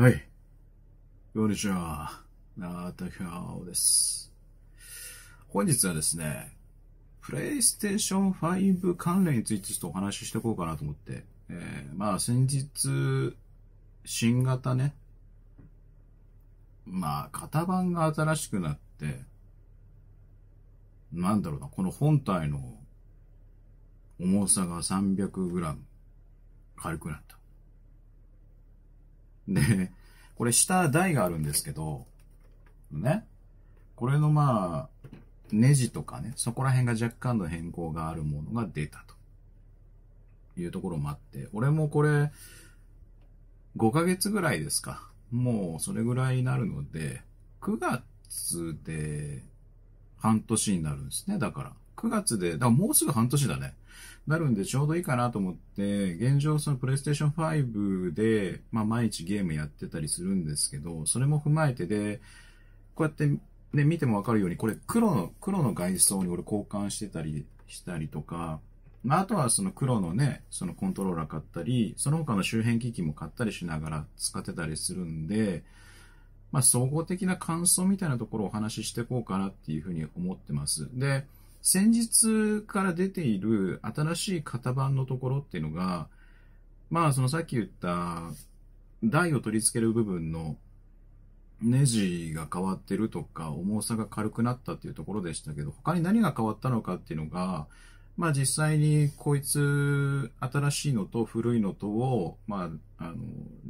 はい。こんにちは。なたひゃおです。本日はですね、プレイステーション5関連についてちょっとお話ししていこうかなと思って。えー、まあ先日、新型ね、まあ型番が新しくなって、なんだろうな、この本体の重さが 300g 軽くなった。で、これ下台があるんですけど、ね。これのまあ、ネジとかね、そこら辺が若干の変更があるものが出たというところもあって、俺もこれ、5ヶ月ぐらいですか。もうそれぐらいになるので、9月で半年になるんですね。だから、9月で、だからもうすぐ半年だね。なるんでちょうどいいかなと思って、現状そのプレイステーション5で、まあ毎日ゲームやってたりするんですけど、それも踏まえてで、こうやってね、見てもわかるように、これ黒の、黒の外装に俺交換してたりしたりとか、まああとはその黒のね、そのコントローラー買ったり、その他の周辺機器も買ったりしながら使ってたりするんで、まあ総合的な感想みたいなところをお話ししていこうかなっていうふうに思ってます。で、先日から出ている新しい型番のところっていうのが、まあ、そのさっき言った台を取り付ける部分のネジが変わってるとか、重さが軽くなったっていうところでしたけど、他に何が変わったのかっていうのが、まあ実際にこいつ、新しいのと古いのとを、まあ、あの、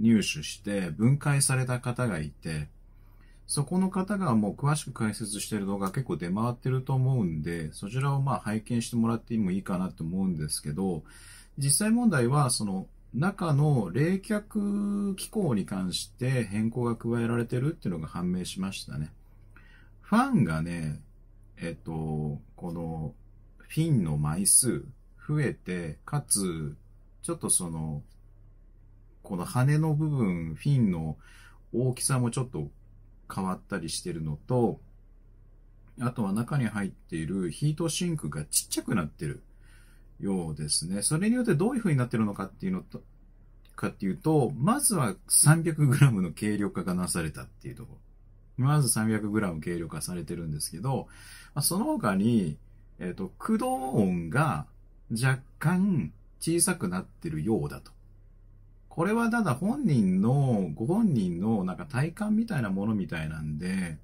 入手して分解された方がいて、そこの方がもう詳しく解説してる動画結構出回ってると思うんで、そちらをまあ拝見してもらってもいいかなと思うんですけど、実際問題はその中の冷却機構に関して変更が加えられてるっていうのが判明しましたね。ファンがね、えっと、このフィンの枚数増えて、かつ、ちょっとその、この羽の部分、フィンの大きさもちょっと変わったりしてるのと、あとは中に入っているヒートシンクがちっちゃくなってるようですね。それによってどういう風になってるのかっていうのと、かっていうと、まずは 300g の軽量化がなされたっていうところ。まず 300g 軽量化されてるんですけど、その他に、えっ、ー、と、駆動音が若干小さくなってるようだと。これはただ本人の、ご本人のなんか体感みたいなものみたいなんで、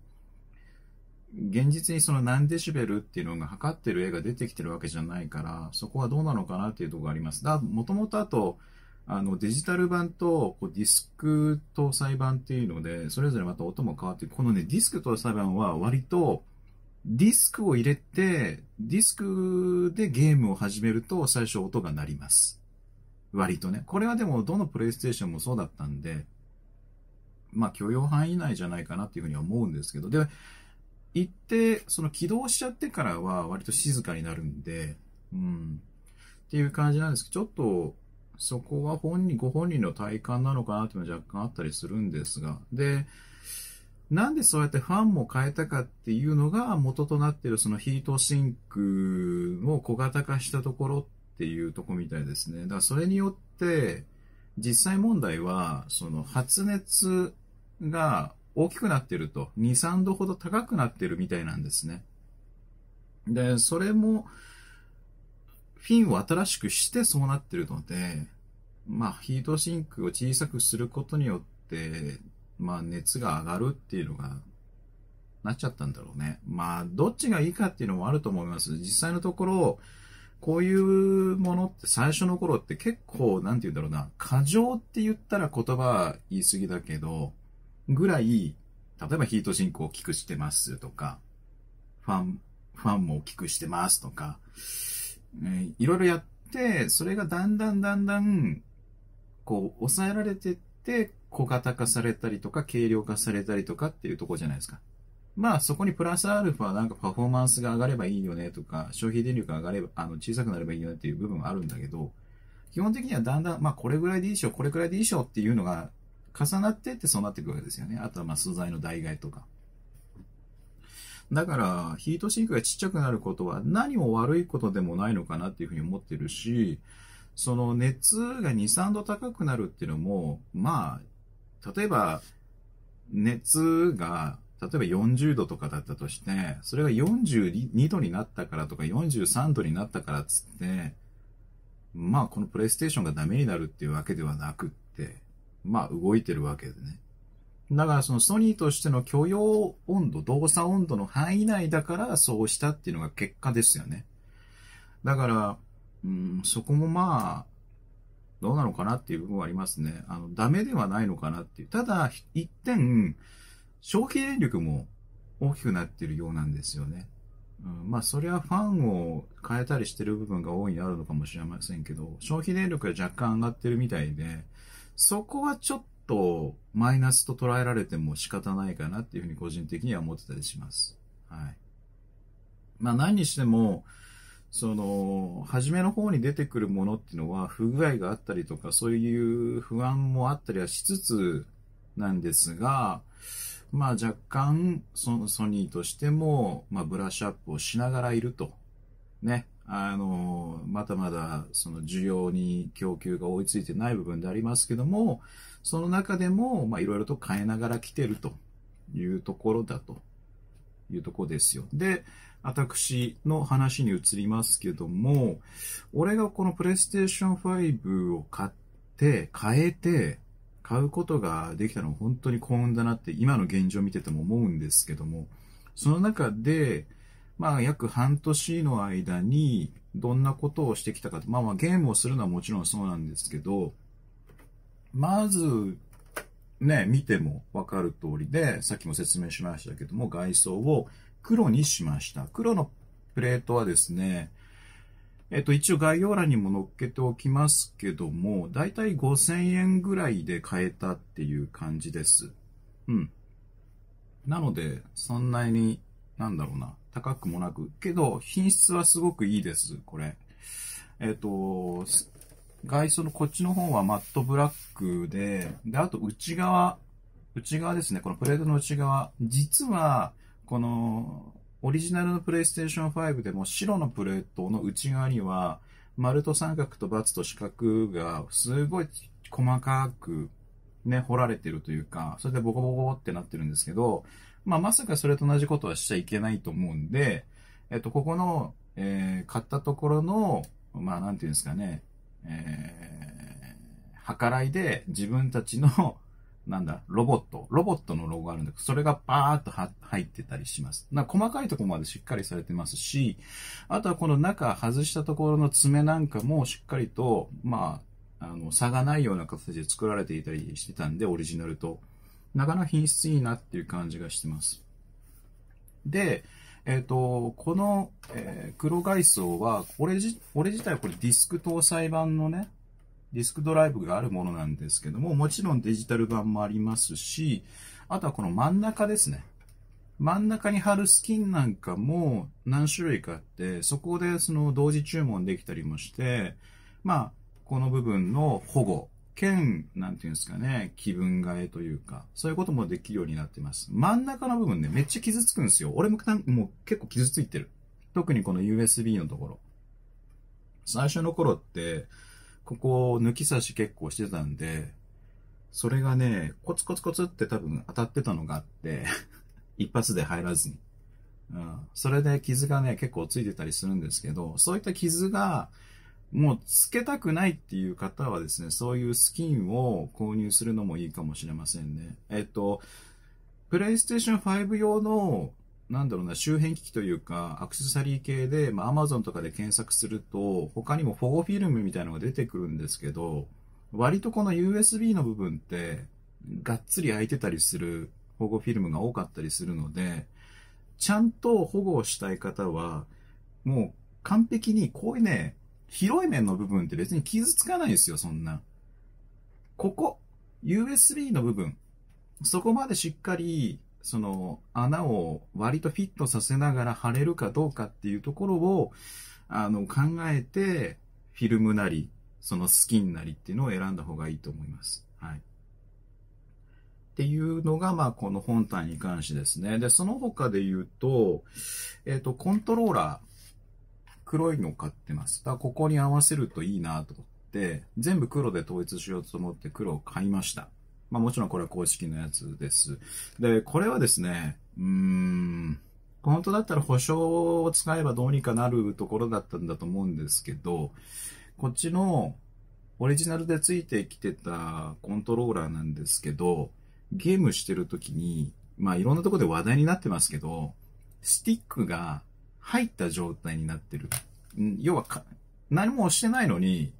現実にその何デシベルっていうのが測ってる絵が出てきてるわけじゃないから、そこはどうなのかなっていうところがあります。だ、もともとあと、あの、デジタル版とこうディスク搭載版っていうので、それぞれまた音も変わって、このね、ディスク搭載版は割と、ディスクを入れて、ディスクでゲームを始めると最初音が鳴ります。割とね。これはでも、どのプレイステーションもそうだったんで、まあ、許容範囲内じゃないかなっていうふうには思うんですけど、で、行って、その起動しちゃってからは割と静かになるんで、うん、っていう感じなんですけど、ちょっと、そこは本人、ご本人の体感なのかなっていうのは若干あったりするんですが、で、なんでそうやってファンも変えたかっていうのが元となってるそのヒートシンクを小型化したところっていうとこみたいですね。だからそれによって、実際問題は、その発熱が大きくなってると、2、3度ほど高くなってるみたいなんですね。で、それも、フィンを新しくしてそうなってるので、まあ、ヒートシンクを小さくすることによって、まあ、熱が上がるっていうのが、なっちゃったんだろうね。まあ、どっちがいいかっていうのもあると思います。実際のところ、こういうものって最初の頃って結構、なんて言うんだろうな、過剰って言ったら言葉言い過ぎだけど、ぐらい、例えばヒート進行を大きくしてますとか、ファン、ファンも大きくしてますとか、えいろいろやって、それがだんだんだんだん、こう、抑えられてって、小型化されたりとか、軽量化されたりとかっていうとこじゃないですか。まあそこにプラスアルファなんかパフォーマンスが上がればいいよねとか、消費電力が上がれば、あの、小さくなればいいよねっていう部分はあるんだけど、基本的にはだんだん、まあこれぐらいでいいでしょ、これぐらいでいいでしょっていうのが重なってってそうなっていくわけですよね。あとはまあ素材の代替とか。だから、ヒートシンクがちっちゃくなることは何も悪いことでもないのかなっていうふうに思ってるし、その熱が2、3度高くなるっていうのも、まあ、例えば、熱が例えば40度とかだったとして、それが42度になったからとか43度になったからっつって、まあこのプレイステーションがダメになるっていうわけではなくって、まあ動いてるわけでね。だからそのソニーとしての許容温度、動作温度の範囲内だからそうしたっていうのが結果ですよね。だから、うん、そこもまあ、どうなのかなっていう部分はありますね。あの、ダメではないのかなっていう。ただ、一点、消費電力も大きくなってるようなんですよね。うん、まあ、それはファンを変えたりしてる部分が多いにあるのかもしれませんけど、消費電力が若干上がってるみたいで、そこはちょっとマイナスと捉えられても仕方ないかなっていうふうに個人的には思ってたりします。はい。まあ、何にしても、その、初めの方に出てくるものっていうのは不具合があったりとか、そういう不安もあったりはしつつなんですが、まあ若干ソ、ソニーとしても、まあブラッシュアップをしながらいると。ね。あの、まだまだその需要に供給が追いついてない部分でありますけども、その中でも、まあいろいろと変えながら来てるというところだというとこですよ。で、私の話に移りますけども、俺がこのプレイステーション5を買って、変えて、買うことができたのは本当に幸運だなって今の現状を見てても思うんですけども、その中で、まあ約半年の間にどんなことをしてきたかと、まあまあゲームをするのはもちろんそうなんですけど、まずね、見てもわかる通りで、さっきも説明しましたけども、外装を黒にしました。黒のプレートはですね、えっと、一応概要欄にも載っけておきますけども、だいたい5000円ぐらいで買えたっていう感じです。うん。なので、そんなに、なんだろうな、高くもなく、けど、品質はすごくいいです、これ。えっと、外装のこっちの方はマットブラックで、で、あと内側、内側ですね、このプレートの内側、実は、このオリジナルのプレイステーション5でも白のプレートの内側には、丸と三角と×と四角がすごい細かくね、掘られてるというか、それでボコボコってなってるんですけど、まあ、まさかそれと同じことはしちゃいけないと思うんで、えっと、ここの、えー、買ったところの、まあ、なんていうんですかね、えー、計らいで自分たちのなんだ、ロボット、ロボットのロゴがあるんだけど、それがパーっと入ってたりします。な細かいところまでしっかりされてますし、あとはこの中外したところの爪なんかもしっかりと、まあ、あの、差がないような形で作られていたりしてたんで、オリジナルと。なかなか品質いいなっていう感じがしてます。で、えっ、ー、と、この、えー、黒外装は、これじ、これ自体はこれディスク搭載版のね、ディスクドライブがあるものなんですけども、もちろんデジタル版もありますし、あとはこの真ん中ですね。真ん中に貼るスキンなんかも何種類かあって、そこでその同時注文できたりもして、まあ、この部分の保護、兼、なんていうんですかね、気分替えというか、そういうこともできるようになってます。真ん中の部分ね、めっちゃ傷つくんですよ。俺ももう結構傷ついてる。特にこの USB のところ。最初の頃って、ここ抜き差し結構してたんで、それがね、コツコツコツって多分当たってたのがあって 一発で入らずに。うん。それで傷がね、結構ついてたりするんですけど、そういった傷が、もうつけたくないっていう方はですね、そういうスキンを購入するのもいいかもしれませんね。えっと、プレイステーション5用のなんだろうな、周辺機器というか、アクセサリー系で、まあ、Amazon とかで検索すると、他にも保護フィルムみたいなのが出てくるんですけど、割とこの USB の部分って、がっつり空いてたりする保護フィルムが多かったりするので、ちゃんと保護をしたい方は、もう完璧にこういうね、広い面の部分って別に傷つかないですよ、そんな。ここ、USB の部分、そこまでしっかりその穴を割とフィットさせながら貼れるかどうかっていうところを、あの、考えて、フィルムなり、そのスキンなりっていうのを選んだ方がいいと思います。はい。っていうのが、まあ、この本体に関してですね。で、その他で言うと、えっ、ー、と、コントローラー、黒いのを買ってます。だからここに合わせるといいなと思って、全部黒で統一しようと思って黒を買いました。まあもちろんこれは公式のやつです。で、これはですね、うーん、本当だったら保証を使えばどうにかなるところだったんだと思うんですけど、こっちのオリジナルでついてきてたコントローラーなんですけど、ゲームしてる時に、まあいろんなとこで話題になってますけど、スティックが入った状態になってる。要は何もしてないのに、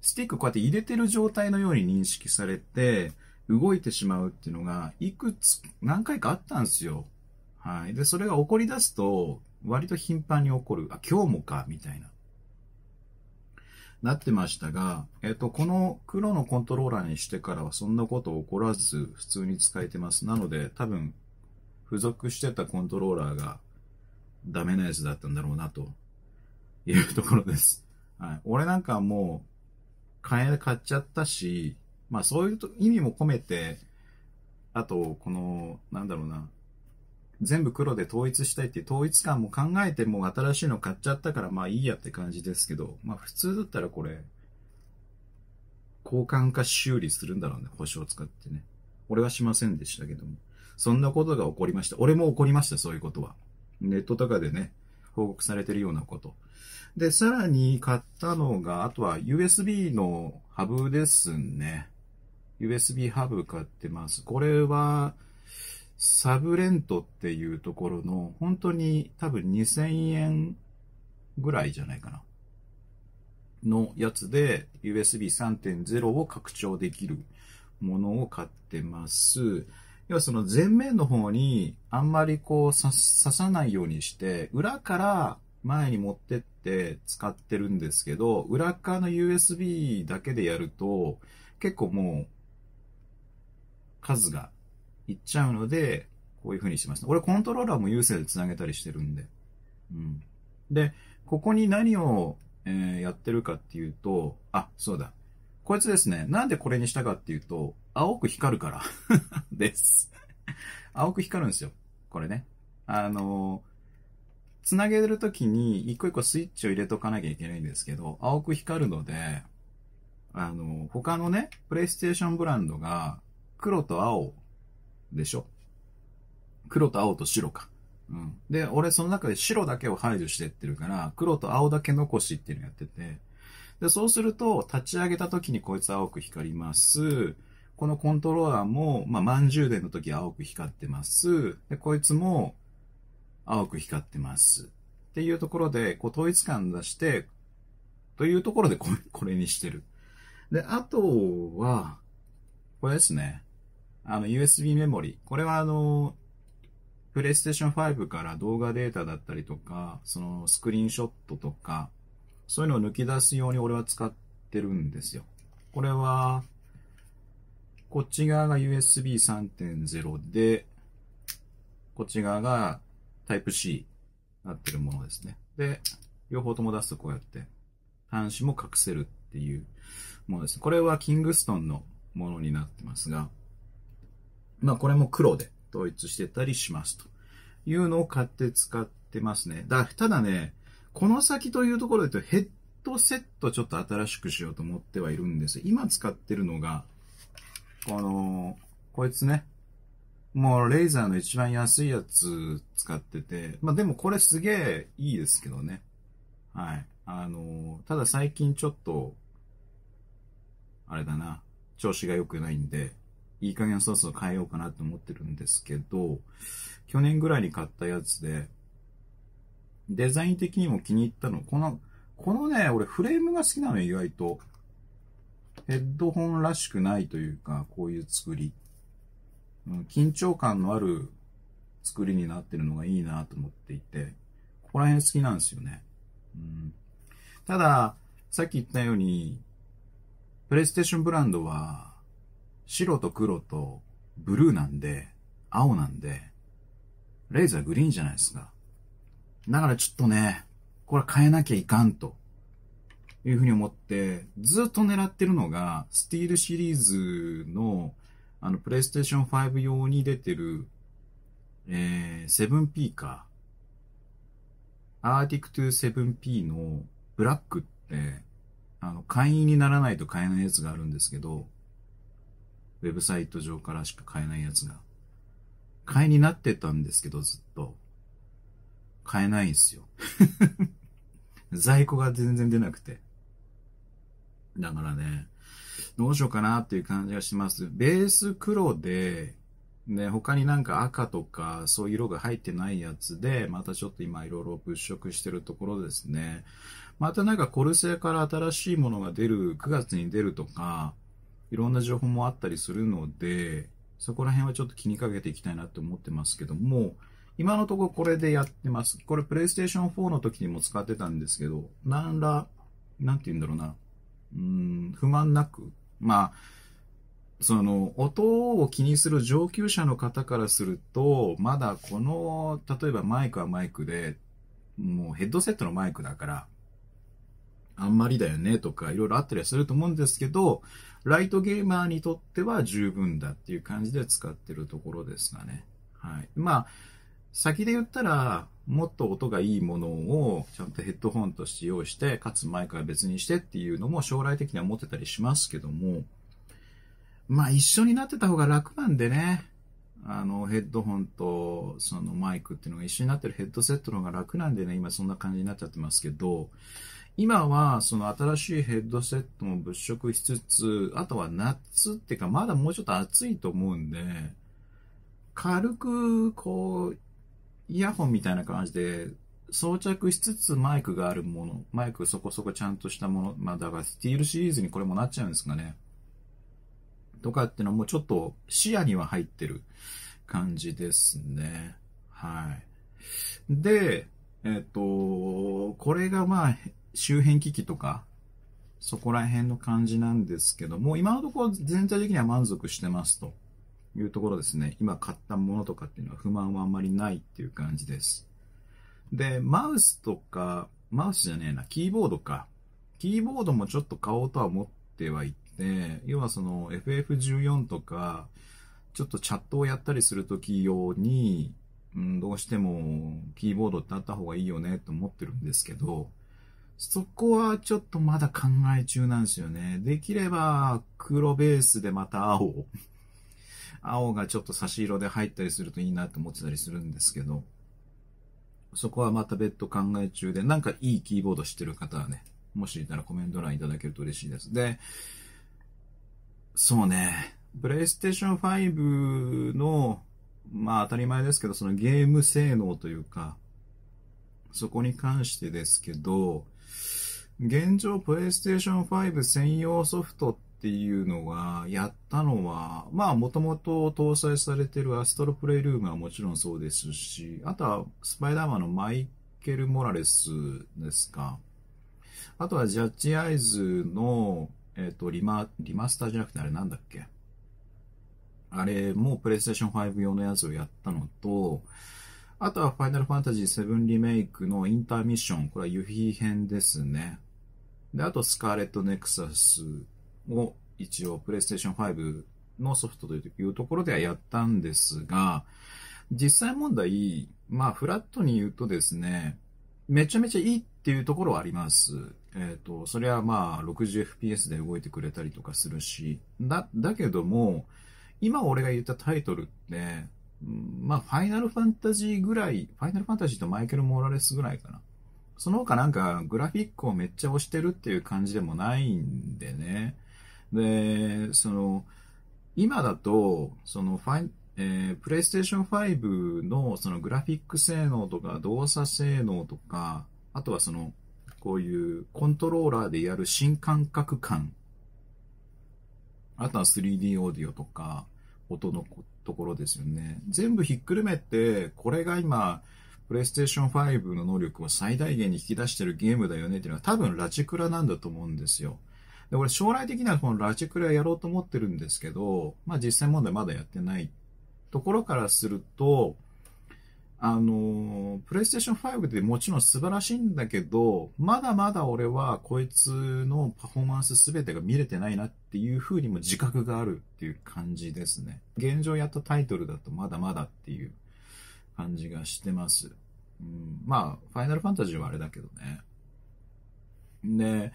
スティックこうやって入れてる状態のように認識されて、動いてしまうっていうのが、いくつ、何回かあったんですよ。はい。で、それが起こり出すと、割と頻繁に起こる。あ、今日もか、みたいな。なってましたが、えっと、この黒のコントローラーにしてからはそんなこと起こらず、普通に使えてます。なので、多分、付属してたコントローラーがダメなやつだったんだろうな、というところです。はい。俺なんかもう、買え、買っちゃったし、まあそういう意味も込めて、あと、この、なんだろうな、全部黒で統一したいっていう統一感も考えて、もう新しいの買っちゃったからまあいいやって感じですけど、まあ普通だったらこれ、交換か修理するんだろうね、星を使ってね。俺はしませんでしたけども。そんなことが起こりました。俺も起こりました、そういうことは。ネットとかでね、報告されてるようなこと。で、さらに買ったのが、あとは USB のハブですね。USB ハブ買ってます。これは、サブレントっていうところの、本当に多分2000円ぐらいじゃないかな。のやつで USB3.0 を拡張できるものを買ってます。要はその前面の方にあんまりこう刺さないようにして、裏から前に持ってって使ってるんですけど、裏側の USB だけでやると、結構もう数がいっちゃうので、こういう風にしてます。俺コントローラーも有線で繋げたりしてるんで。うん。で、ここに何を、えー、やってるかっていうと、あ、そうだ。こいつですね。なんでこれにしたかっていうと、青く光るから です。青く光るんですよ。これね。あのー、つなげるときに一個一個スイッチを入れとかなきゃいけないんですけど、青く光るので、あの他のね、プレイステーションブランドが黒と青でしょ。黒と青と白か。うん。で、俺その中で白だけを排除してってるから、黒と青だけ残しっていうのやってて、で、そうすると、立ち上げた時にこいつ青く光ります。このコントローラーも、まあ、満充電の時青く光ってます。で、こいつも青く光ってます。っていうところで、こう統一感出して、というところでこれこれにしてる。で、あとは、これですね。あの、USB メモリ。これはあの、プレイステーション5から動画データだったりとか、そのスクリーンショットとか、そういうのを抜き出すように俺は使ってるんですよ。これは、こっち側が USB3.0 で、こっち側が Type-C なってるものですね。で、両方とも出すとこうやって、端子も隠せるっていうものです。これはキングストンのものになってますが、まあこれも黒で統一してたりしますというのを買って使ってますね。だ、ただね、この先というところで言うとヘッドセットちょっと新しくしようと思ってはいるんです。今使ってるのが、この、こいつね。もうレイザーの一番安いやつ使ってて、まあでもこれすげえいいですけどね。はい。あの、ただ最近ちょっと、あれだな、調子が良くないんで、いい加減そろそろ変えようかなと思ってるんですけど、去年ぐらいに買ったやつで、デザイン的にも気に入ったの。この、このね、俺フレームが好きなの意外と。ヘッドホンらしくないというか、こういう作り。緊張感のある作りになってるのがいいなと思っていて、ここら辺好きなんですよね。うん、ただ、さっき言ったように、プレイステーションブランドは、白と黒とブルーなんで、青なんで、レーズはグリーンじゃないですか。だからちょっとね、これ変えなきゃいかんと、いうふうに思って、ずっと狙ってるのが、スティールシリーズの、あの、プレイステーション5用に出てる、えー、7P か。アーティクトゥ 7P のブラックって、あの、会員にならないと買えないやつがあるんですけど、ウェブサイト上からしか買えないやつが。買いになってたんですけど、ずっと。買えないんすよ。在庫が全然出なくて。だからね、どうしようかなっていう感じがします。ベース黒で、ね、他になんか赤とかそういう色が入ってないやつで、またちょっと今いろいろ物色してるところですね。またなんかコルセアから新しいものが出る、9月に出るとか、いろんな情報もあったりするので、そこら辺はちょっと気にかけていきたいなと思ってますけども、今のところこれでやってます。これ PlayStation 4の時にも使ってたんですけど、なんら、なんて言うんだろうな、うん、不満なく、まあ、その、音を気にする上級者の方からすると、まだこの、例えばマイクはマイクで、もうヘッドセットのマイクだから、あんまりだよねとか、いろいろあったりはすると思うんですけど、ライトゲーマーにとっては十分だっていう感じで使ってるところですがね。はい。まあ、先で言ったら、もっと音がいいものをちゃんとヘッドホンとして用意して、かつマイクは別にしてっていうのも将来的には持ってたりしますけども、まあ一緒になってた方が楽なんでね、あのヘッドホンとそのマイクっていうのが一緒になってるヘッドセットの方が楽なんでね、今そんな感じになっちゃってますけど、今はその新しいヘッドセットも物色しつつ、あとは夏っていうかまだもうちょっと暑いと思うんで、軽くこう、イヤホンみたいな感じで装着しつつマイクがあるもの、マイクそこそこちゃんとしたもの、まあだからスティールシリーズにこれもなっちゃうんですかね。とかっていうのもちょっと視野には入ってる感じですね。はい。で、えっと、これがまあ、周辺機器とか、そこら辺の感じなんですけども、今のところ全体的には満足してますというところですね。今買ったものとかっていうのは不満はあんまりないっていう感じです。で、マウスとか、マウスじゃねえな、キーボードか。キーボードもちょっと買おうとは思ってはいて、要はその FF14 とか、ちょっとチャットをやったりするとき用に、うん、どうしてもキーボードってあった方がいいよねと思ってるんですけど、そこはちょっとまだ考え中なんですよね。できれば黒ベースでまた青青がちょっと差し色で入ったりするといいなと思ってたりするんですけど、そこはまた別途考え中で、なんかいいキーボードしてる方はね、もしいたらコメント欄いただけると嬉しいです。で、そうね、プレイステーション5の、まあ当たり前ですけど、そのゲーム性能というか、そこに関してですけど、現状、プレイステーション5専用ソフトっていうのが、やったのは、まあ、もともと搭載されてるアストロプレイルームはもちろんそうですし、あとは、スパイダーマンのマイケル・モラレスですか。あとは、ジャッジアイズの、えっ、ー、と、リマ、リマスターじゃなくてあれなんだっけあれもプレイステーション5用のやつをやったのと、あとはファイナルファンタジー7リメイクのインターミッション、これは夕日編ですね。で、あと、スカーレットネクサスを一応、プレイステーション5のソフトというところではやったんですが、実際問題、まあ、フラットに言うとですね、めちゃめちゃいいっていうところはあります。えっ、ー、と、それはまあ、60fps で動いてくれたりとかするし、だ、だけども、今俺が言ったタイトルって、まあ、ファイナルファンタジーぐらい、ファイナルファンタジーとマイケル・モーラレスぐらいかな。その他なんかグラフィックをめっちゃ押してるっていう感じでもないんでね。で、その、今だと、そのファイ、えー、PlayStation 5のそのグラフィック性能とか動作性能とか、あとはその、こういうコントローラーでやる新感覚感。あとは 3D オーディオとか、音のところですよね。全部ひっくるめて、これが今、プレイステーション5の能力を最大限に引き出してるゲームだよねっていうのは多分ラチクラなんだと思うんですよ。で、俺将来的にはこのラチクラやろうと思ってるんですけど、まあ実際問題まだやってないところからすると、あの、プレイステーション5ってもちろん素晴らしいんだけど、まだまだ俺はこいつのパフォーマンス全てが見れてないなっていう風にも自覚があるっていう感じですね。現状やったタイトルだとまだまだっていう感じがしてます。うん、まあ、ファイナルファンタジーはあれだけどね。で、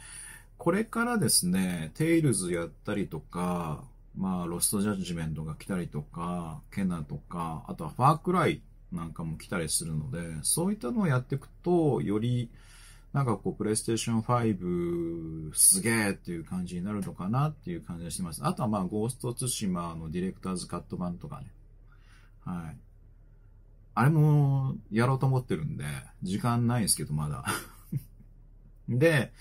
これからですね、テイルズやったりとか、まあ、ロストジャッジメントが来たりとか、ケナとか、あとはファークライなんかも来たりするので、そういったのをやっていくと、より、なんかこう、プレイステーション5、すげえっていう感じになるのかなっていう感じがしてます。あとはまあ、ゴーストツシマのディレクターズカット版とかね。はい。あれもやろうと思ってるんで、時間ないんですけど、まだ。で、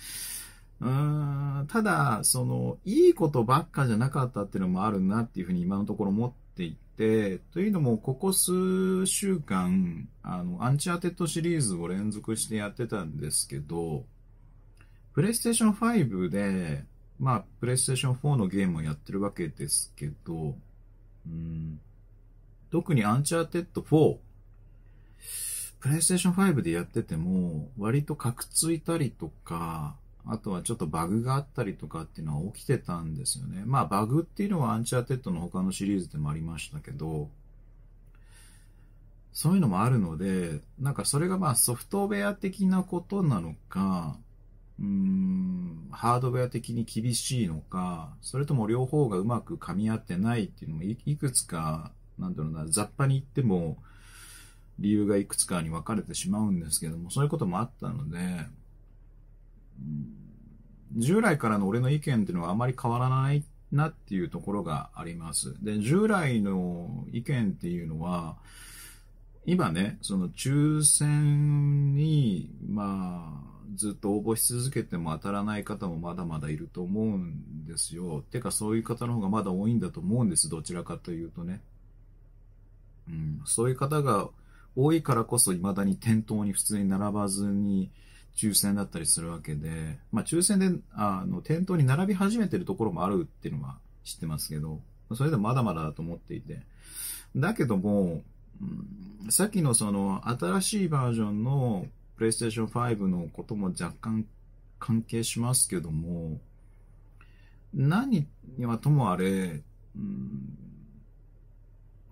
うーん、ただ、その、いいことばっかじゃなかったっていうのもあるなっていうふうに今のところ思っていて、というのも、ここ数週間、あの、アンチアテッドシリーズを連続してやってたんですけど、プレイステーション5で、まあ、プレイステーション4のゲームをやってるわけですけど、うん、特にアンチャーテッド4プレイステーション5でやってても、割とカクついたりとか、あとはちょっとバグがあったりとかっていうのは起きてたんですよね。まあバグっていうのはアンチャーテッドの他のシリーズでもありましたけど、そういうのもあるので、なんかそれがまあソフトウェア的なことなのか、うーん、ハードウェア的に厳しいのか、それとも両方がうまく噛み合ってないっていうのもいくつか、なんだろうな、雑把に言っても、理由がいくつかに分かれてしまうんですけども、そういうこともあったので、従来からの俺の意見っていうのはあまり変わらないなっていうところがあります。で、従来の意見っていうのは、今ね、その抽選に、まあ、ずっと応募し続けても当たらない方もまだまだいると思うんですよ。てか、そういう方の方がまだ多いんだと思うんです。どちらかというとね。うん、そういう方が多いからこそ未だに店頭に普通に並ばずに抽選だったりするわけで、まあ抽選で、あの、店頭に並び始めてるところもあるっていうのは知ってますけど、それでもまだまだだと思っていて。だけども、うん、さっきのその新しいバージョンの PlayStation 5のことも若干関係しますけども、何はともあれ、うん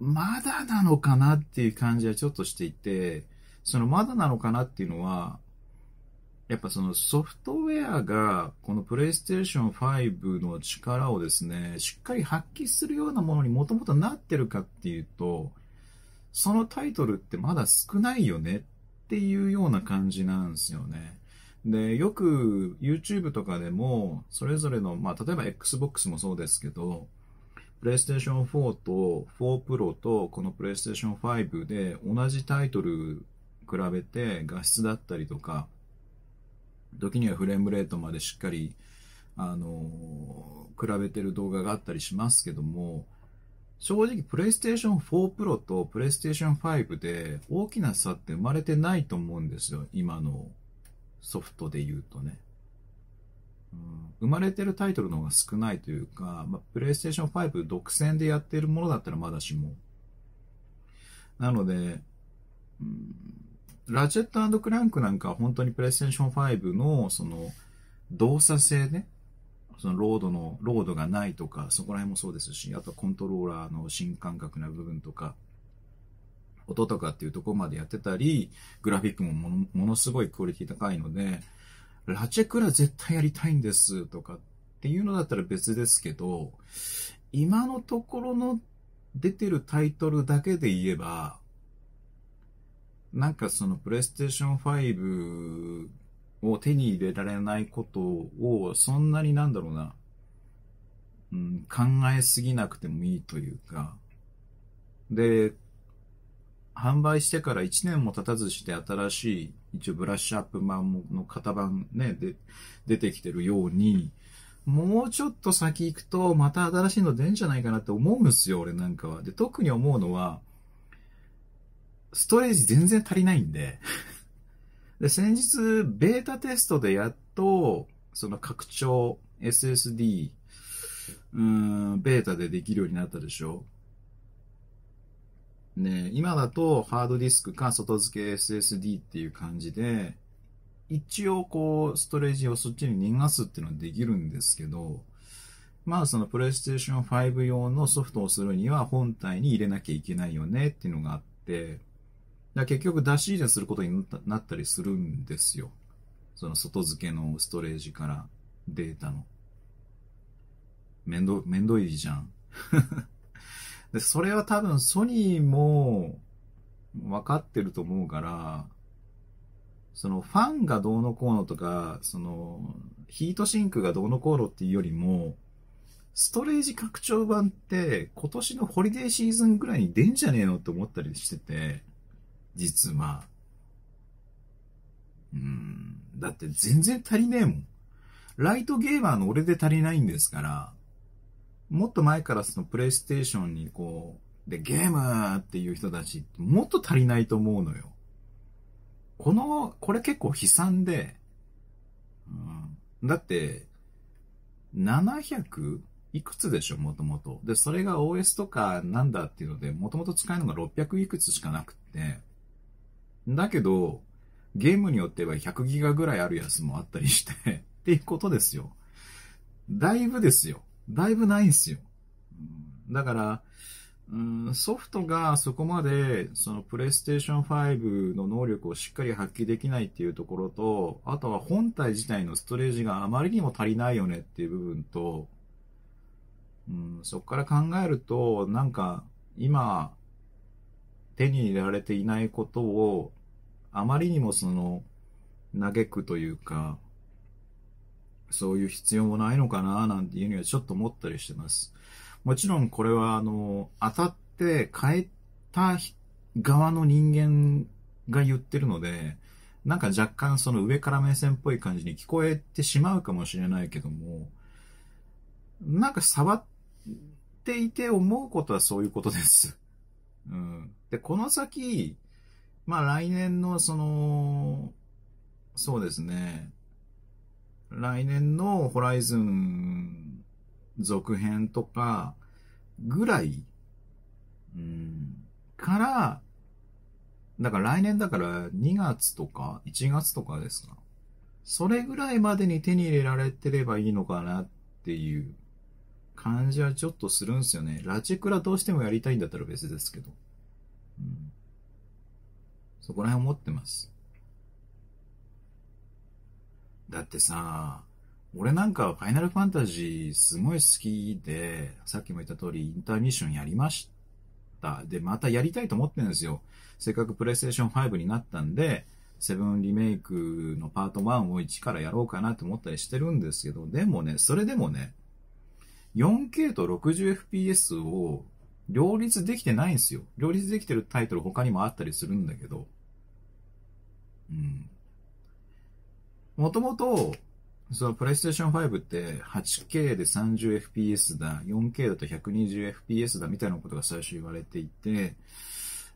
まだなのかなっていう感じはちょっとしていて、そのまだなのかなっていうのは、やっぱそのソフトウェアがこのプレイステーション5の力をですね、しっかり発揮するようなものにもともとなってるかっていうと、そのタイトルってまだ少ないよねっていうような感じなんですよね。で、よく YouTube とかでも、それぞれの、まあ、例えば Xbox もそうですけど、PlayStation 4と4 Pro とこの PlayStation 5で同じタイトル比べて画質だったりとか、時にはフレームレートまでしっかり、あの比べてる動画があったりしますけども、正直 PlayStation 4 Pro と PlayStation 5で大きな差って生まれてないと思うんですよ。今のソフトで言うとね。生まれてるタイトルの方が少ないというか、まあ、プレイステーション5独占でやってるものだったらまだしも。なので、うん、ラジェットクランクなんかは本当にプレイステーション5のその動作性ね、そのロードの、ロードがないとか、そこら辺もそうですし、あとコントローラーの新感覚な部分とか、音とかっていうところまでやってたり、グラフィックもものすごいクオリティ高いので、ラチェクラ絶対やりたいんですとかっていうのだったら別ですけど、今のところの出てるタイトルだけで言えば、なんかそのプレイステーション5を手に入れられないことをそんなになんだろうな、うん、考えすぎなくてもいいというか、で、販売してから1年も経たずして新しい、一応ブラッシュアップマンの型番ね、で、出てきてるように、もうちょっと先行くと、また新しいの出んじゃないかなって思うんすよ、俺なんかは。で、特に思うのは、ストレージ全然足りないんで で、先日、ベータテストでやっと、その拡張 SSD、うん、ベータでできるようになったでしょね、今だとハードディスクか外付け SSD っていう感じで、一応こう、ストレージをそっちに逃がすっていうのはできるんですけど、まあそのプレイステーション5用のソフトをするには本体に入れなきゃいけないよねっていうのがあって、だ結局出し入れすることになったりするんですよ。その外付けのストレージからデータの。めんど、めんどいじゃん。で、それは多分ソニーも分かってると思うから、そのファンがどうのこうのとか、そのヒートシンクがどうのこうのっていうよりも、ストレージ拡張版って今年のホリデーシーズンぐらいに出んじゃねえのって思ったりしてて、実は。うん。だって全然足りねえもん。ライトゲーマーの俺で足りないんですから、もっと前からそのプレイステーションにこう、で、ゲームっていう人たち、もっと足りないと思うのよ。この、これ結構悲惨で、うん、だって、700? いくつでしょ、もともと。で、それが OS とかなんだっていうので、もともと使えるのが600いくつしかなくて、だけど、ゲームによっては100ギガぐらいあるやつもあったりしてっていうことですよ。だいぶですよ。だいぶないんすよ。だから、うん、ソフトがそこまで、そのプレイステーション5の能力をしっかり発揮できないっていうところと、あとは本体自体のストレージがあまりにも足りないよねっていう部分と、うん、そこから考えると、なんか、今、手に入れられていないことを、あまりにもその、嘆くというか、そういう必要もないのかななんていうにはちょっと思ったりしてます。もちろんこれはあの、当たって変えた側の人間が言ってるので、なんか若干その上から目線っぽい感じに聞こえてしまうかもしれないけども、なんか触っていて思うことはそういうことです。うん。で、この先、まあ来年のその、そうですね、来年のホライズン続編とかぐらい、うん、から、だから来年だから2月とか1月とかですか。それぐらいまでに手に入れられてればいいのかなっていう感じはちょっとするんですよね。ラチクラどうしてもやりたいんだったら別ですけど。うん、そこら辺思ってます。だってさ、俺なんかファイナルファンタジーすごい好きで、さっきも言った通りインターミッションやりました。で、またやりたいと思ってるんですよ。せっかくプレイステーション5になったんで、7リメイクのパート1を1からやろうかなと思ったりしてるんですけど、でもね、それでもね、4K と 60fps を両立できてないんですよ。両立できてるタイトル他にもあったりするんだけど、うん。もともと、そのプレイステーション5って 8K で 30fps だ、4K だと 120fps だみたいなことが最初言われていて、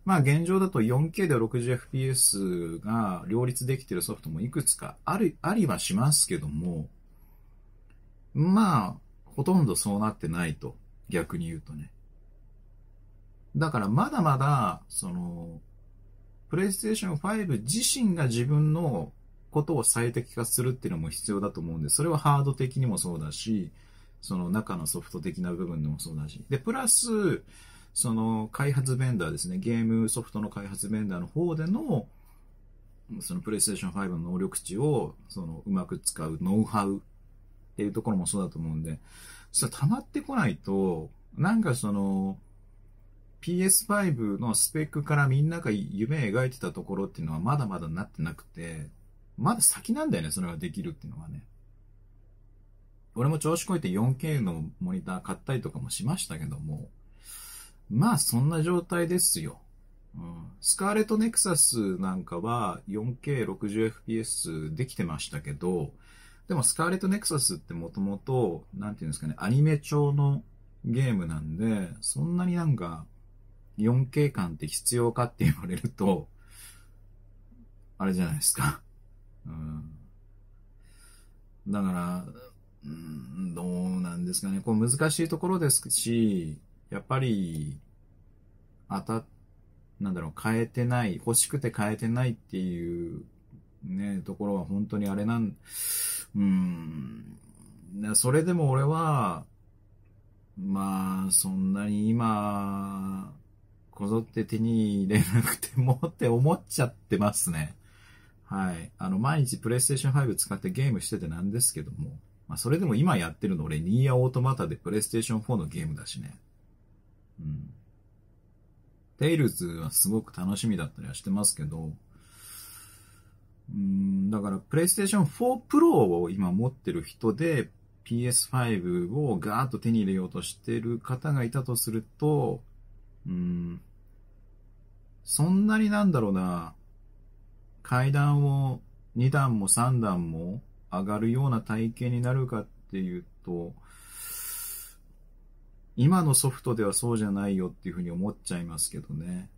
まあ現状だと 4K で 60fps が両立できてるソフトもいくつかある、ありはしますけども、まあ、ほとんどそうなってないと、逆に言うとね。だからまだまだ、その、プレイステーション5自身が自分のことを最適化するっていうのも必要だと思うんで、それはハード的にもそうだし、その中のソフト的な部分でもそうだし。で、プラス、その開発ベンダーですね、ゲームソフトの開発ベンダーの方での、そのプレイステーション5の能力値を、そのうまく使うノウハウっていうところもそうだと思うんで、それ溜まってこないと、なんかその、PS5 のスペックからみんなが夢描いてたところっていうのはまだまだなってなくて、まだ先なんだよね、それができるっていうのはね。俺も調子こいて 4K のモニター買ったりとかもしましたけども、まあそんな状態ですよ。うん、スカーレットネクサスなんかは 4K60fps できてましたけど、でもスカーレットネクサスってもともと、なんていうんですかね、アニメ調のゲームなんで、そんなになんか 4K 感って必要かって言われると、あれじゃないですか。うん。だから、うん、どうなんですかね。こう難しいところですし、やっぱり、当た、なんだろう、変えてない、欲しくて変えてないっていう、ね、ところは本当にあれなん、うん、それでも俺は、まあ、そんなに今、こぞって手に入れなくてもって思っちゃってますね。はい。あの、毎日プレイステーション5使ってゲームしててなんですけども、まあ、それでも今やってるの俺、ニーヤオートマタでプレイステーション4のゲームだしね。うん。テイルズはすごく楽しみだったりはしてますけど、うん、だから、プレイステーション4 Pro を今持ってる人で、PS5 をガーッと手に入れようとしてる方がいたとすると、うん、そんなになんだろうな、階段を2段も3段も上がるような体験になるかっていうと、今のソフトではそうじゃないよっていうふうに思っちゃいますけどね。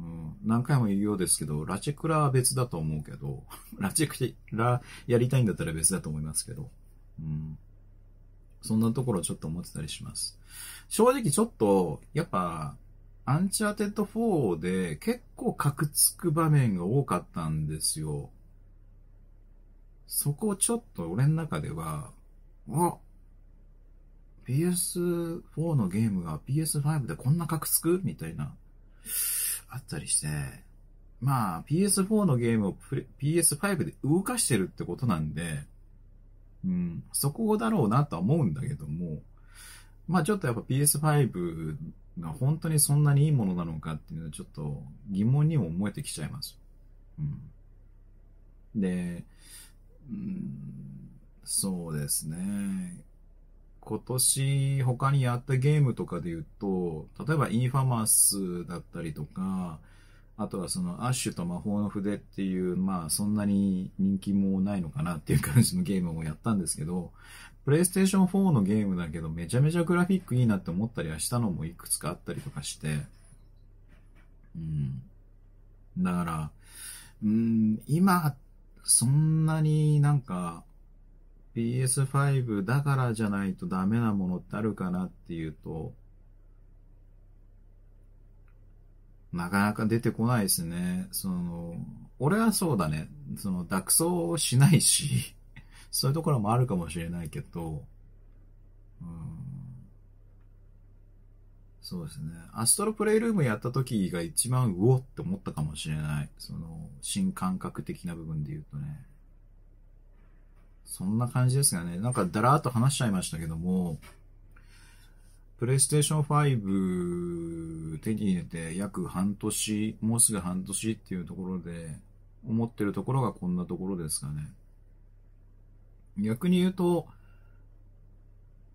うん、何回も言うようですけど、ラチェクラは別だと思うけど、ラチェクラやりたいんだったら別だと思いますけど、うん、そんなところちょっと思ってたりします。正直ちょっと、やっぱ、アンチャーテッド4で結構カクつく場面が多かったんですよ。そこをちょっと俺の中では、あ PS4 のゲームが PS5 でこんなカクつくみたいな、あったりして、まあ PS4 のゲームを PS5 で動かしてるってことなんで、うん、そこだろうなとは思うんだけども、まあちょっとやっぱ PS5 が本当にそんなにいいものなのかっていうのはちょっと疑問にも思えてきちゃいます。うん、で、うん、そうですね。今年他にやったゲームとかで言うと、例えばインファマスだったりとか、あとはそのアッシュと魔法の筆っていう、まあそんなに人気もないのかなっていう感じのゲームもやったんですけど、プレイステーション4のゲームだけど、めちゃめちゃグラフィックいいなって思ったりはしたのもいくつかあったりとかして、うん。だから、うん、今、そんなになんか、PS5 だからじゃないとダメなものってあるかなっていうと、なかなか出てこないですね。その、俺はそうだね。その、脱走しないしそういうところもあるかもしれないけど、うん、そうですね。アストロプレイルームやった時が一番うおって思ったかもしれない。その、新感覚的な部分で言うとね。そんな感じですがね。なんかだらーっと話しちゃいましたけども、プレイステーション5手に入れて約半年、もうすぐ半年っていうところで、思ってるところがこんなところですかね。逆に言うと、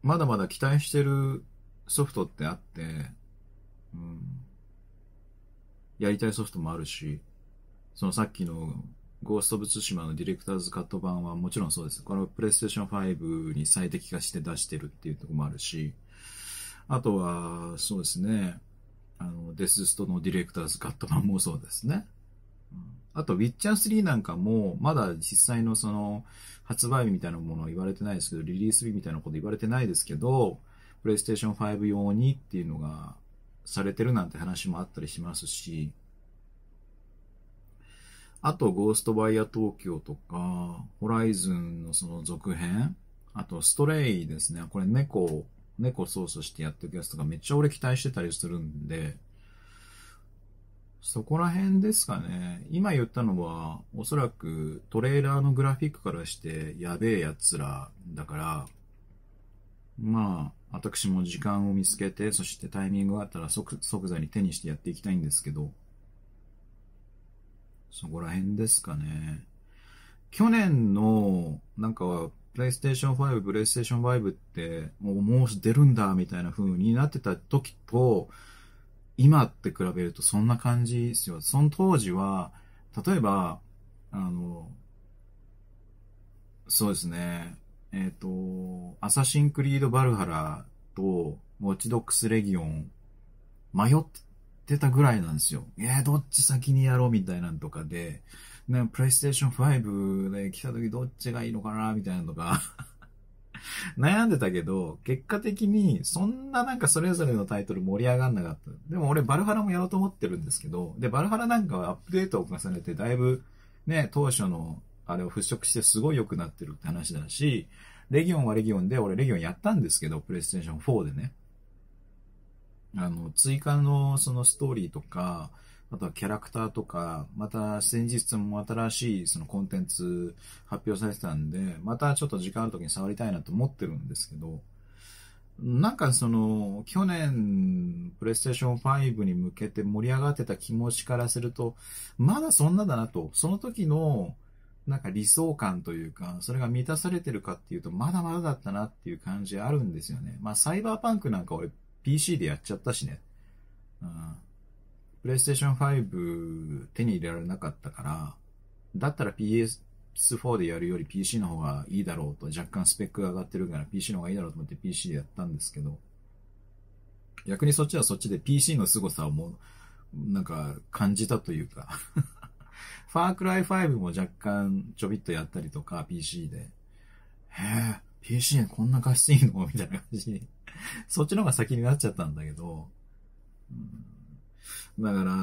まだまだ期待してるソフトってあって、うん、やりたいソフトもあるし、そのさっきのゴースト・ブ・ツシマのディレクターズカット版はもちろんそうです。このプレイステーション5に最適化して出してるっていうところもあるし、あとは、そうですね、あの、デスストのディレクターズカット版もそうですね。あと、ウィッチャー3なんかも、まだ実際のその、発売日みたいなものは言われてないですけど、リリース日みたいなこと言われてないですけど、プレイステーション5用にっていうのがされてるなんて話もあったりしますし、あと、ゴーストバイヤ東京とか、ホライズンのその続編、あと、ストレイですね。これ猫、猫操作してやってるやつとかめっちゃ俺期待してたりするんで、そこら辺ですかね。今言ったのは、おそらくトレーラーのグラフィックからしてやべえ奴らだから、まあ、私も時間を見つけて、そしてタイミングがあったら即即座に手にしてやっていきたいんですけど、そこら辺ですかね。去年の、なんか、プレイステーション5、プレイステーション5って、もう、もう出るんだ、みたいな風になってた時と、今って比べるとそんな感じですよ。その当時は、例えば、あの、そうですね、えっ、ー、と、アサシンクリード・バルハラと、ウォッチドックス・レギオン、迷ってたぐらいなんですよ。えー、どっち先にやろうみたいなんとかで、ね、プレイステーション5で来た時どっちがいいのかなみたいなのとか 悩んでたけど、結果的に、そんななんかそれぞれのタイトル盛り上がんなかった。でも俺、バルハラもやろうと思ってるんですけど、で、バルハラなんかはアップデートを重ねて、だいぶ、ね、当初の、あれを払拭してすごい良くなってるって話だし、レギオンはレギオンで、俺レギオンやったんですけど、プレイステーション4でね。あの、追加のそのストーリーとか、あとはキャラクターとか、また先日も新しいそのコンテンツ発表されてたんで、またちょっと時間ある時に触りたいなと思ってるんですけど、なんかその、去年、プレイステーション5に向けて盛り上がってた気持ちからすると、まだそんなだなと、その時の、なんか理想感というか、それが満たされてるかっていうと、まだまだだったなっていう感じあるんですよね。まあ、サイバーパンクなんか俺、PC でやっちゃったしね。うんプレイステーション5手に入れられなかったから、だったら PS4 でやるより PC の方がいいだろうと、若干スペックが上がってるから PC の方がいいだろうと思って PC でやったんですけど、逆にそっちはそっちで PC の凄さをもう、なんか感じたというか ファークライ5も若干ちょびっとやったりとか PC で、へえ、PC でこんな画質いいのみたいな感じにそっちの方が先になっちゃったんだけど、だから、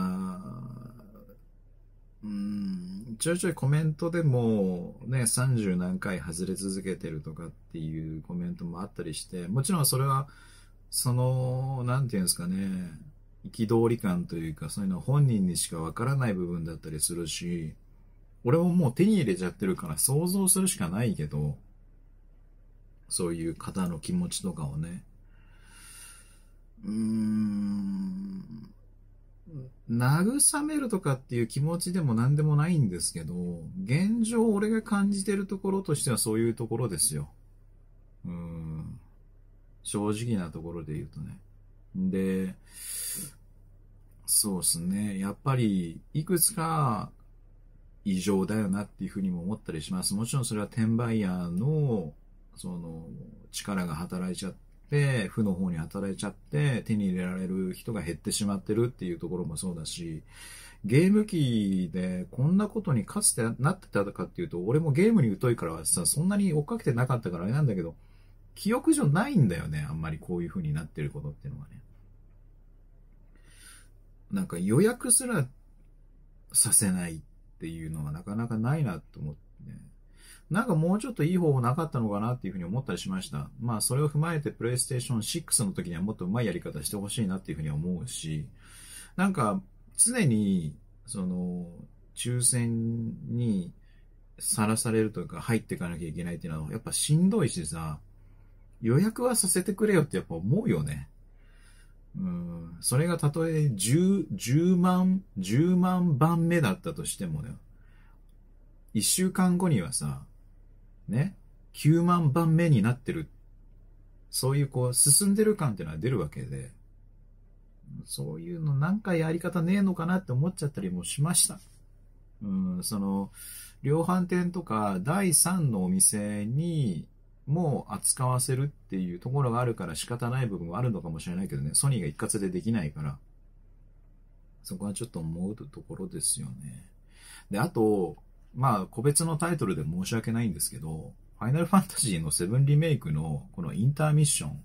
うん、ちょいちょいコメントでも、ね、30何回外れ続けてるとかっていうコメントもあったりして、もちろんそれは、その、なんていうんですかね、憤り感というか、そういうの本人にしかわからない部分だったりするし、俺ももう手に入れちゃってるから想像するしかないけど、そういう方の気持ちとかをね。うーん。慰めるとかっていう気持ちでも何でもないんですけど、現状俺が感じてるところとしてはそういうところですよ。うん。正直なところで言うとね。で、そうですね。やっぱり、いくつか異常だよなっていうふうにも思ったりします。もちろんそれは転売ヤーの、その、力が働いちゃって、、負の方に働いちゃって、手に入れられる人が減ってしまってるっていうところもそうだし、ゲーム機でこんなことにかつてなってたかっていうと、俺もゲームに疎いからさ、そんなに追っかけてなかったからあれなんだけど、記憶上ないんだよね、あんまりこういう風になってることっていうのがね。なんか予約すらさせないっていうのはなかなかないなと思って、ね、なんかもうちょっといい方法なかったのかなっていうふうに思ったりしました。まあそれを踏まえて PlayStation 6の時にはもっとうまいやり方してほしいなっていうふうに思うし、なんか常に、その、抽選にさらされるというか入っていかなきゃいけないっていうのはやっぱしんどいしさ、予約はさせてくれよってやっぱ思うよね。うん、それがたとえ10、10万、10万番目だったとしてもね、1週間後にはさ、ね、9万番目になってる。そういうこう、進んでる感っていうのは出るわけで、そういうのなんかやり方ねえのかなって思っちゃったりもしました。うん、その、量販店とか第3のお店にも扱わせるっていうところがあるから仕方ない部分はあるのかもしれないけどね、ソニーが一括でできないから、そこはちょっと思うところですよね。で、あと、まあ、個別のタイトルで申し訳ないんですけど、ファイナルファンタジーの7リメイクのこのインターミッション、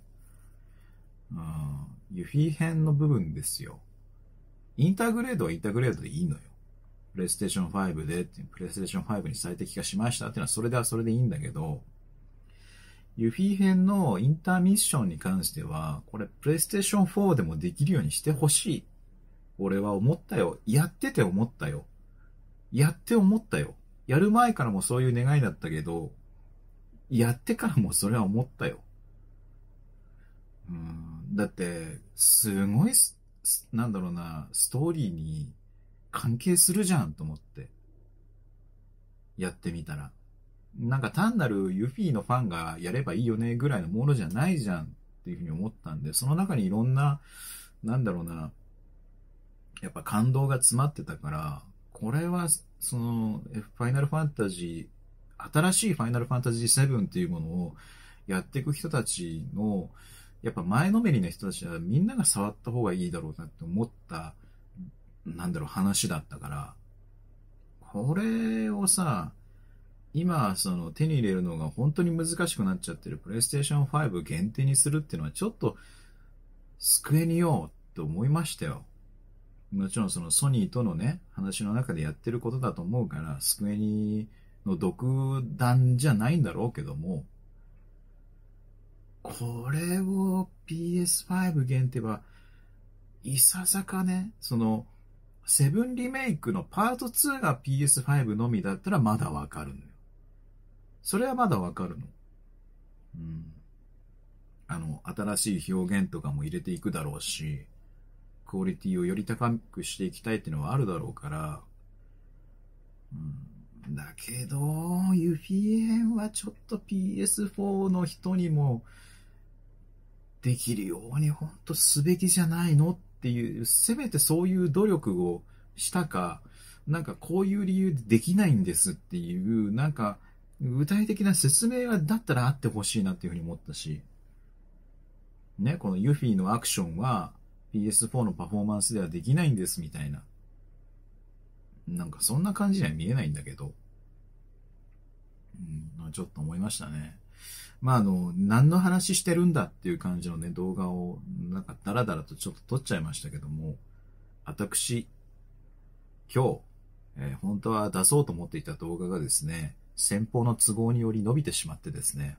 ユフィ編の部分ですよ。インターグレードはインターグレードでいいのよ。プレイステーション5で、プレイステーション5に最適化しましたっていうのはそれではそれでいいんだけど、ユフィ編のインターミッションに関しては、これプレイステーション4でもできるようにしてほしい。俺は思ったよ。やってて思ったよ。やって思ったよ。やる前からもそういう願いだったけど、やってからもそれは思ったよ。うん、だって、すごいす、なんだろうな、ストーリーに関係するじゃんと思って。やってみたら。なんか単なるユフィのファンがやればいいよねぐらいのものじゃないじゃんっていうふうに思ったんで、その中にいろんな、なんだろうな、やっぱ感動が詰まってたから、俺は、その、ファイナルファンタジー、新しいファイナルファンタジー7っていうものをやっていく人たちの、やっぱ前のめりな人たちはみんなが触った方がいいだろうなって思った、なんだろう、話だったから、これをさ、今、その手に入れるのが本当に難しくなっちゃってるプレイステーション5限定にするっていうのはちょっと救えにようって思いましたよ。もちろんそのソニーとのね、話の中でやってることだと思うから、スクエニの独断じゃないんだろうけども、これを PS5 限定は、いささかね、その、セブンリメイクのパート2が PS5 のみだったらまだわかるのよ。それはまだわかるの。うん。あの、新しい表現とかも入れていくだろうし、クオリティをより高くしていきたいっていうのはあるだろうから、うん、だけど、ユフィ編はちょっと PS4 の人にもできるようにほんとすべきじゃないのっていう、せめてそういう努力をしたか、なんかこういう理由でできないんですっていう、なんか具体的な説明はだったらあってほしいなっていうふうに思ったし、ね、このユフィのアクションは、PS4 のパフォーマンスではできないんですみたいな。なんかそんな感じには見えないんだけど。うん、ちょっと思いましたね。まあ、あの、何の話してるんだっていう感じのね、動画を、なんかダラダラとちょっと撮っちゃいましたけども、私、今日、えー、本当は出そうと思っていた動画がですね、先方の都合により伸びてしまってですね、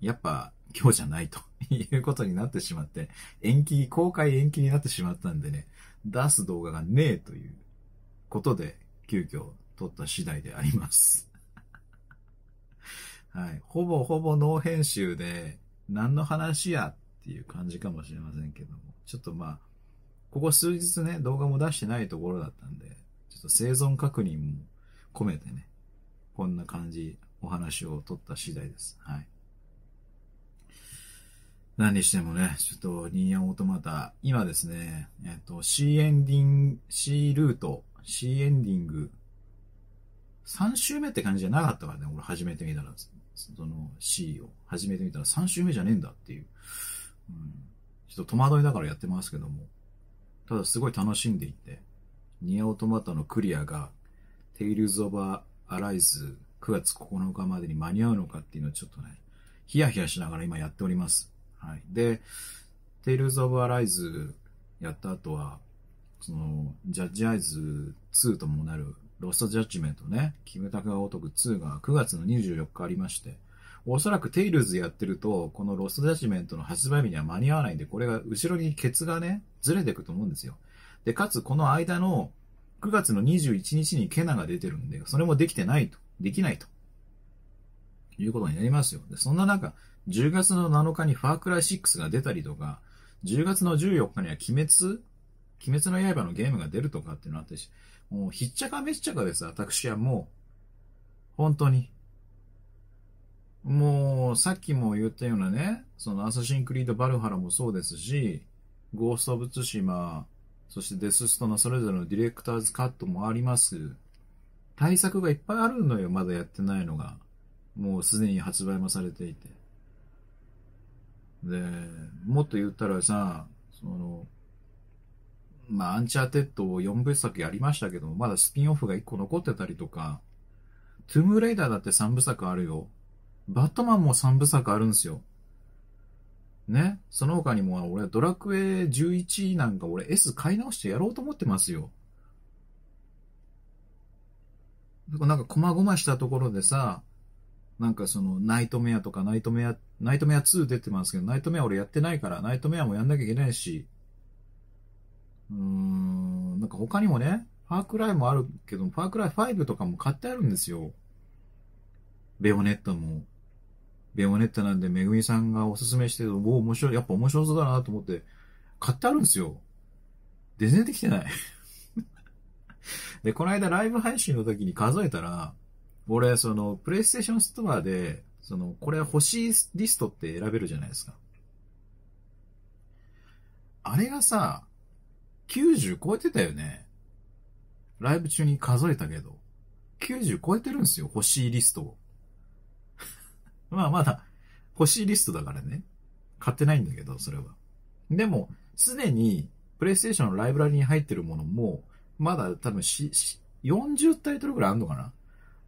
やっぱ今日じゃないということになってしまって、延期、公開延期になってしまったんでね、出す動画がねえということで、急遽撮った次第であります。はい。ほぼほぼノー編集で、何の話やっていう感じかもしれませんけども、ちょっとまあ、ここ数日ね、動画も出してないところだったんで、ちょっと生存確認も込めてね、こんな感じ、お話を取った次第です。はい。何にしてもね、ちょっと、24オートマタ、今ですね、えっ、と、C エンディング、C ルート、C エンディング、3周目って感じじゃなかったからね、俺始めてみたら、その C を始めてみたら3周目じゃねえんだっていう。うん、ちょっと戸惑いだからやってますけども。ただすごい楽しんでいて、ニアオトマタのクリアが、テイルズ・オブ・アライズ9月9日までに間に合うのかっていうのをちょっとね、ヒヤヒヤしながら今やっております。はい。で、テイルズ・オブ・アライズやった後は、その、ジャッジ・アイズ2ともなる、ロスト・ジャッジメントね、キムタクがおとく2が9月の24日ありまして、おそらくテイルズやってると、このロストジャッジメントの発売日には間に合わないんで、これが後ろにケツがね、ずれていくと思うんですよ。で、かつこの間の9月の21日にケナが出てるんで、それもできてないと、できないと、いうことになりますよ。で、そんな中、10月の7日にファークライ6が出たりとか、10月の14日には鬼滅鬼滅の刃のゲームが出るとかっていうのってし、もうひっちゃかめっちゃかです、私はもう。本当に。もう、さっきも言ったようなね、そのアサシンクリード・バルハラもそうですし、ゴースト・ブ・ツシマ、そしてデスストのそれぞれのディレクターズカットもあります。対策がいっぱいあるのよ、まだやってないのが。もうすでに発売もされていて。で、もっと言ったらさ、その、まあ、アンチャーテッドを4部作やりましたけども、まだスピンオフが1個残ってたりとか、トゥームレイダーだって3部作あるよ。バットマンも3部作あるんですよ。ね。その他にも、俺、ドラクエ11なんか俺 S 買い直してやろうと思ってますよ。なんか、細々したところでさ、なんかその、ナイトメアとか、ナイトメア、ナイトメア2出てますけど、ナイトメア俺やってないから、ナイトメアもやんなきゃいけないし、うーん、なんか他にもね、パークライもあるけど、パークライ5とかも買ってあるんですよ。ベオネットも。ベオネットなんで、めぐみさんがおすすめしてる、おお、面白い、やっぱ面白そうだなと思って、買ってあるんですよ。全然できてない で、この間ライブ配信の時に数えたら、俺、その、プレイステーションストアで、その、これ欲しいリストって選べるじゃないですか。あれがさ、90超えてたよね。ライブ中に数えたけど。90超えてるんですよ、欲しいリストを。まあまだ、欲しいリストだからね。買ってないんだけど、それは。でも、すでに、プレイステーションのライブラリに入ってるものも、まだ多分し、40タイトルぐらいあるのかな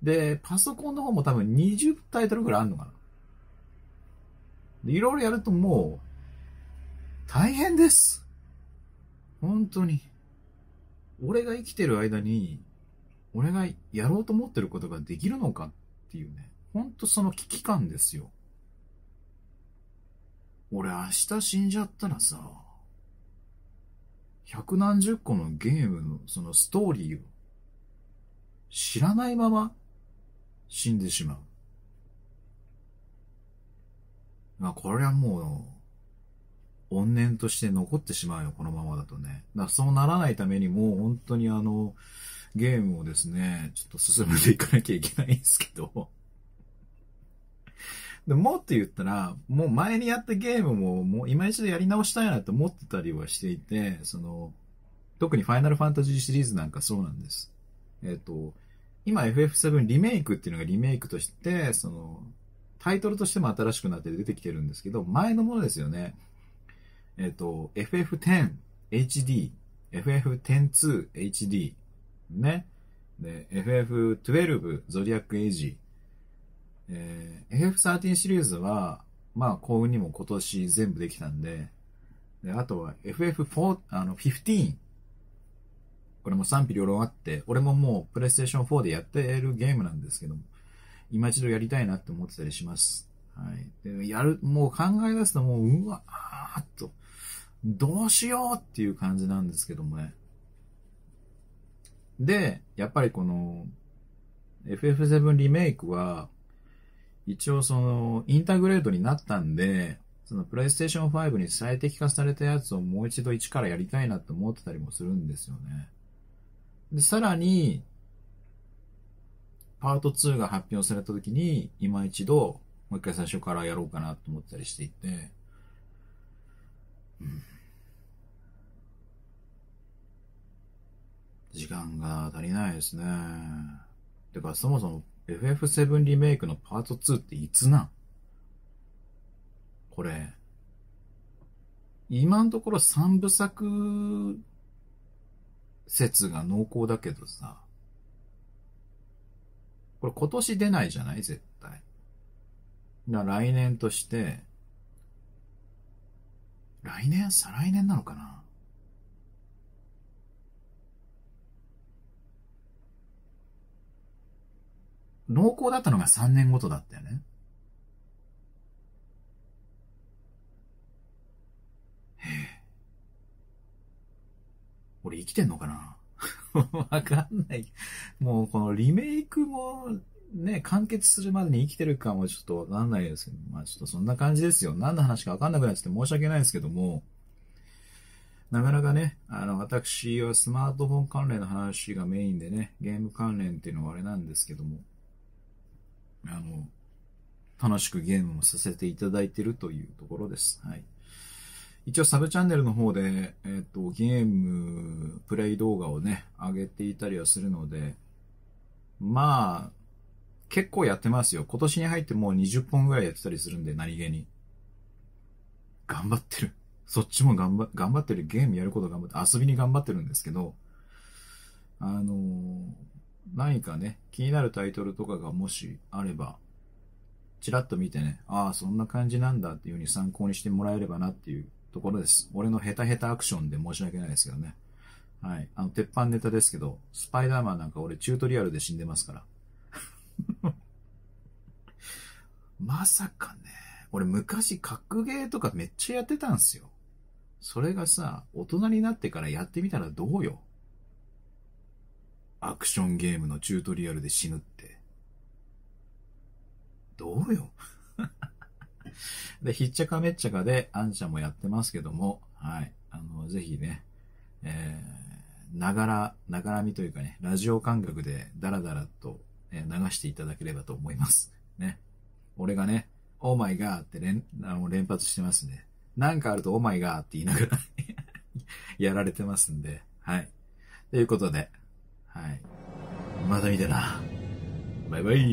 で、パソコンの方も多分20タイトルぐらいあるのかな。いろいろやるともう、大変です。本当に。俺が生きてる間に、俺がやろうと思ってることができるのかっていうね。ほんとその危機感ですよ。俺明日死んじゃったらさ、百何十個のゲームのそのストーリーを知らないまま死んでしまう。まあ、これはもう、怨念として残ってしまうよ、このままだとね。だからそうならないためにも、本当にあの、ゲームをですね、ちょっと進めていかなきゃいけないんですけど。でもっと言ったら、もう前にやったゲームも、もう今一度やり直したいなと思ってたりはしていて、その、特にファイナルファンタジーシリーズなんかそうなんです。えっ、ー、と、今 FF7 リメイクっていうのがリメイクとして、その、タイトルとしても新しくなって出てきてるんですけど、前のものですよね。えっ、ー、と、FF10 HD、FF102 HD、ね。で、FF12 ゾディアックエイジ、えー、FF13 シリーズは、まあ幸運にも今年全部できたんで、であとは FF4、あの、15、これも賛否両論あって、俺ももうプレイステーション4でやってるゲームなんですけども、今一度やりたいなって思ってたりします。はい。で、やる、もう考え出すともう、うわーっと、どうしようっていう感じなんですけどもね。で、やっぱりこの、FF7 リメイクは、一応その、インタグレードになったんで、そのプレイステーション5に最適化されたやつをもう一度一からやりたいなって思ってたりもするんですよね。で、さらに、パート2が発表された時に、今一度、もう一回最初からやろうかなと思ったりしていて、うん、時間が足りないですね。てか、そもそも FF7 リメイクのパート2っていつなんこれ、今のところ3部作説が濃厚だけどさ、これ今年出ないじゃない絶対。だ来年として、来年再来年なのかな濃厚だったのが3年ごとだったよね。へえ。俺生きてんのかな わかんない。もうこのリメイクもね、完結するまでに生きてるかもちょっとわかんないですけど、まあちょっとそんな感じですよ。何の話かわかんなくなって申し訳ないですけども、なかなかね、あの、私はスマートフォン関連の話がメインでね、ゲーム関連っていうのはあれなんですけども、あの、楽しくゲームもさせていただいてるというところです。はい。一応サブチャンネルの方で、えっ、ー、と、ゲーム、プレイ動画をね、上げていたりはするので、まあ、結構やってますよ。今年に入ってもう20本ぐらいやってたりするんで、何気に。頑張ってる。そっちも頑張、頑張ってる。ゲームやること頑張って、遊びに頑張ってるんですけど、あのー、何かね、気になるタイトルとかがもしあれば、ちらっと見てね、ああ、そんな感じなんだっていうふうに参考にしてもらえればなっていうところです。俺のヘタヘタアクションで申し訳ないですけどね。はい。あの、鉄板ネタですけど、スパイダーマンなんか俺チュートリアルで死んでますから。まさかね、俺昔格ゲーとかめっちゃやってたんすよ。それがさ、大人になってからやってみたらどうよ。アクションゲームのチュートリアルで死ぬって。どうよ。で、ひっちゃかめっちゃかで、アンちゃんもやってますけども、はい。あの、ぜひね、えー、ながら、ながらみというかね、ラジオ感覚でだらだらとえ流していただければと思います。ね。俺がね、オーマイガーって連あの連発してますね。なんかあるとオーマイガーって言いながら やられてますんで、はい。ということで、はい。まい見てな。バイバイ。